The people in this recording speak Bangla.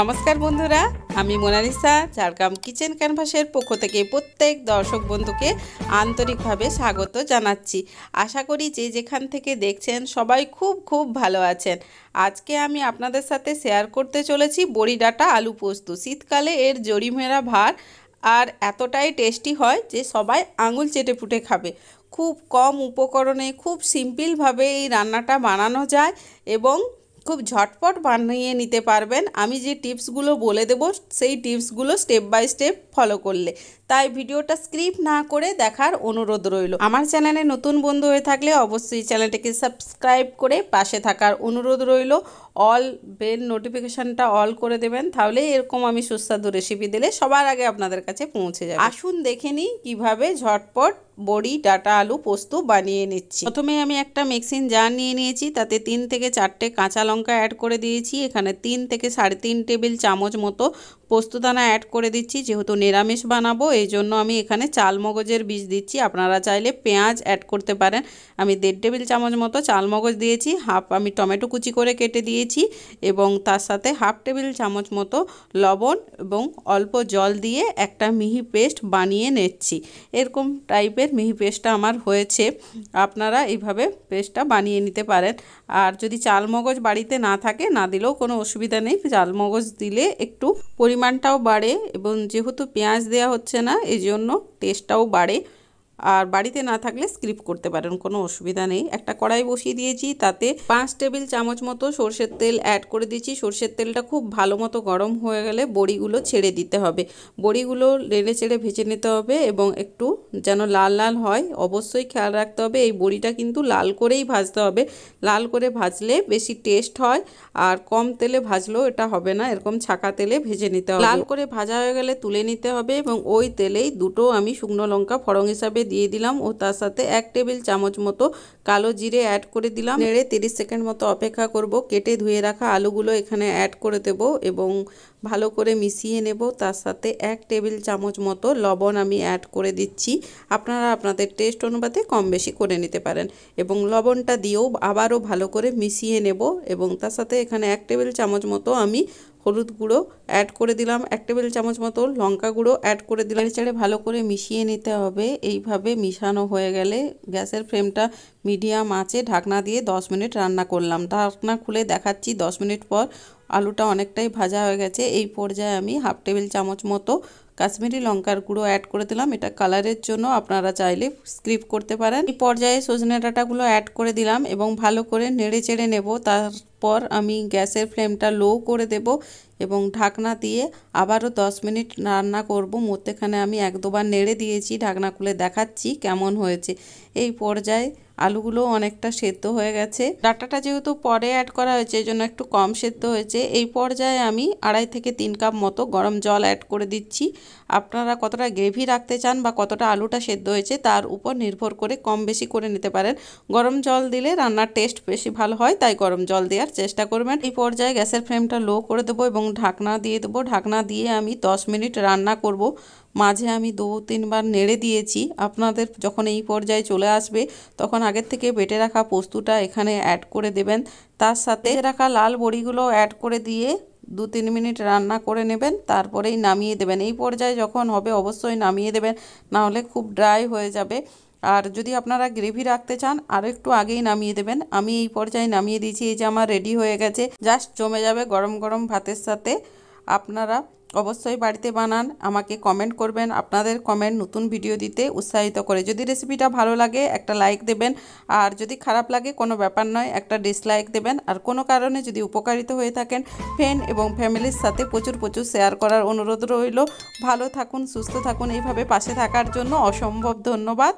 নমস্কার বন্ধুরা আমি মোনালিসা ঝাড়গ্রাম কিচেন ক্যানভাসের পক্ষ থেকে প্রত্যেক দর্শক বন্ধুকে আন্তরিকভাবে স্বাগত জানাচ্ছি আশা করি যে যেখান থেকে দেখছেন সবাই খুব খুব ভালো আছেন আজকে আমি আপনাদের সাথে শেয়ার করতে চলেছি বড়ি ডাটা আলু পোস্ত শীতকালে এর জরিমেরা ভার আর এতটাই টেস্টি হয় যে সবাই আঙুল চেটে পুটে খাবে খুব কম উপকরণে খুব সিম্পলভাবে এই রান্নাটা বানানো যায় এবং খুব ঝটপট বানিয়ে নিতে পারবেন আমি যে টিপসগুলো বলে দেব সেই টিপসগুলো স্টেপ বাই স্টেপ ফলো করলে তাই ভিডিওটা স্ক্রিপ না করে দেখার অনুরোধ রইল আমার চ্যানেলে নতুন বন্ধু হয়ে থাকলে অবশ্যই চ্যানেলটিকে সাবস্ক্রাইব করে পাশে থাকার অনুরোধ রইল অল বেল নোটিফিকেশানটা অল করে দেবেন তাহলে এরকম আমি সুস্বাদু রেসিপি দিলে সবার আগে আপনাদের কাছে পৌঁছে যাবে আসুন দেখে নিই কীভাবে ঝটপট বড়ি ডাটা আলু পোস্ত বানিয়ে নিচ্ছি প্রথমে আমি একটা মিক্সিন জার নিয়ে নিয়েছি তাতে তিন থেকে চারটে কাঁচা লঙ্কা অ্যাড করে দিয়েছি এখানে তিন থেকে সাড়ে তিন টেবিল চামচ মতো পোস্তদানা অ্যাড করে দিচ্ছি যেহেতু নিরামিষ বানাবো এই জন্য আমি এখানে চাল মগজের বীজ দিচ্ছি আপনারা চাইলে পেঁয়াজ অ্যাড করতে পারেন আমি দেড় টেবিল চামচ মতো চাল মগজ দিয়েছি হাফ আমি টমেটো কুচি করে কেটে দিয়েছি এবং তার সাথে হাফ টেবিল চামচ মতো লবণ এবং অল্প জল দিয়ে একটা মিহি পেস্ট বানিয়ে নিচ্ছি এরকম টাইপের মিহি পেস্টটা আমার হয়েছে আপনারা এইভাবে পেস্টটা বানিয়ে নিতে পারেন আর যদি চাল মগজ বাড়িতে না থাকে না দিলেও কোনো অসুবিধা নেই চাল মগজ দিলে একটু পরি পরিমাণটাও বাড়ে এবং যেহেতু পেঁয়াজ দেওয়া হচ্ছে না এই জন্য টেস্টটাও বাড়ে আর বাড়িতে না থাকলে স্ক্রিপ করতে পারেন কোনো অসুবিধা নেই একটা কড়াই বসিয়ে দিয়েছি তাতে পাঁচ টেবিল চামচ মতো সর্ষের তেল অ্যাড করে দিয়েছি সর্ষের তেলটা খুব ভালো মতো গরম হয়ে গেলে বড়িগুলো ছেড়ে দিতে হবে বড়িগুলো নেড়ে ছেড়ে ভেজে নিতে হবে এবং একটু যেন লাল লাল হয় অবশ্যই খেয়াল রাখতে হবে এই বড়িটা কিন্তু লাল করেই ভাজতে হবে লাল করে ভাজলে বেশি টেস্ট হয় আর কম তেলে ভাজলেও এটা হবে না এরকম ছাকা তেলে ভেজে নিতে হবে লাল করে ভাজা হয়ে গেলে তুলে নিতে হবে এবং ওই তেলেই দুটো আমি শুকনো লঙ্কা ফড়ং হিসাবে দিয়ে দিলাম ও তার সাথে এক টেবিল চামচ মতো কালো জিরে অ্যাড করে দিলাম নেড়ে তিরিশ সেকেন্ড মতো অপেক্ষা করব কেটে ধুয়ে রাখা আলুগুলো এখানে অ্যাড করে দেব এবং ভালো করে মিশিয়ে নেব তার সাথে এক টেবিল চামচ মতো লবণ আমি অ্যাড করে দিচ্ছি আপনারা আপনাদের টেস্ট অনুপাতে কম বেশি করে নিতে পারেন এবং লবণটা দিয়েও আবারও ভালো করে মিশিয়ে নেব এবং তার সাথে এখানে এক টেবিল চামচ মতো আমি হলুদ গুঁড়ো অ্যাড করে দিলাম এক টেবিল চামচ মতো লঙ্কা গুঁড়ো অ্যাড করে দিলাম ছেড়ে ভালো করে মিশিয়ে নিতে হবে এইভাবে মিশানো হয়ে গেলে গ্যাসের ফ্লেমটা মিডিয়াম আছে ঢাকনা দিয়ে 10 মিনিট রান্না করলাম ঢাকনা খুলে দেখাচ্ছি 10 মিনিট পর আলুটা অনেকটাই ভাজা হয়ে গেছে এই পর্যায়ে আমি হাফ টেবিল চামচ মতো কাশ্মীরি লঙ্কার গুঁড়ো অ্যাড করে দিলাম এটা কালারের জন্য আপনারা চাইলে স্ক্রিপ করতে পারেন এই পর্যায়ে সজনে ডাঁটাগুলো অ্যাড করে দিলাম এবং ভালো করে নেড়ে চেড়ে নেব তারপর আমি গ্যাসের ফ্লেমটা লো করে দেব এবং ঢাকনা দিয়ে আবারও 10 মিনিট রান্না করব মধ্যেখানে আমি এক দুবার নেড়ে দিয়েছি ঢাকনা খুলে দেখাচ্ছি কেমন হয়েছে এই পর্যায়ে আলুগুলো অনেকটা সেদ্ধ হয়ে গেছে ডাটাটা যেহেতু পরে অ্যাড করা হয়েছে এই জন্য একটু কম সেদ্ধ হয়েছে এই পর্যায়ে আমি আড়াই থেকে তিন কাপ মতো গরম জল অ্যাড করে দিচ্ছি আপনারা কতটা গ্রেভি রাখতে চান বা কতটা আলুটা সেদ্ধ হয়েছে তার উপর নির্ভর করে কম বেশি করে নিতে পারেন গরম জল দিলে রান্নার টেস্ট বেশি ভালো হয় তাই গরম জল দেওয়ার চেষ্টা করবেন এই পর্যায়ে গ্যাসের ফ্লেমটা লো করে দেবো এবং ঢাকনা দিয়ে দেবো ঢাকনা দিয়ে আমি 10 মিনিট রান্না করব মাঝে আমি দু তিনবার নেড়ে দিয়েছি আপনাদের যখন এই পর্যায়ে চলে আসবে তখন আগের থেকে বেটে রাখা পোস্তুটা এখানে অ্যাড করে দেবেন তার সাথে রাখা লাল বড়িগুলো অ্যাড করে দিয়ে দু তিন মিনিট রান্না করে নেবেন তারপরেই নামিয়ে দেবেন এই পর্যায়ে যখন হবে অবশ্যই নামিয়ে দেবেন না হলে খুব ড্রাই হয়ে যাবে আর যদি আপনারা গ্রেভি রাখতে চান আরও একটু আগেই নামিয়ে দেবেন আমি এই পর্যায়ে নামিয়ে দিয়েছি এই যে আমার রেডি হয়ে গেছে জাস্ট জমে যাবে গরম গরম ভাতের সাথে আপনারা অবশ্যই বাড়িতে বানান আমাকে কমেন্ট করবেন আপনাদের কমেন্ট নতুন ভিডিও দিতে উৎসাহিত করে যদি রেসিপিটা ভালো লাগে একটা লাইক দেবেন আর যদি খারাপ লাগে কোনো ব্যাপার নয় একটা ডিসলাইক দেবেন আর কোনো কারণে যদি উপকারিত হয়ে থাকেন ফ্রেন্ড এবং ফ্যামিলির সাথে প্রচুর প্রচুর শেয়ার করার অনুরোধ রইল ভালো থাকুন সুস্থ থাকুন এইভাবে পাশে থাকার জন্য অসম্ভব ধন্যবাদ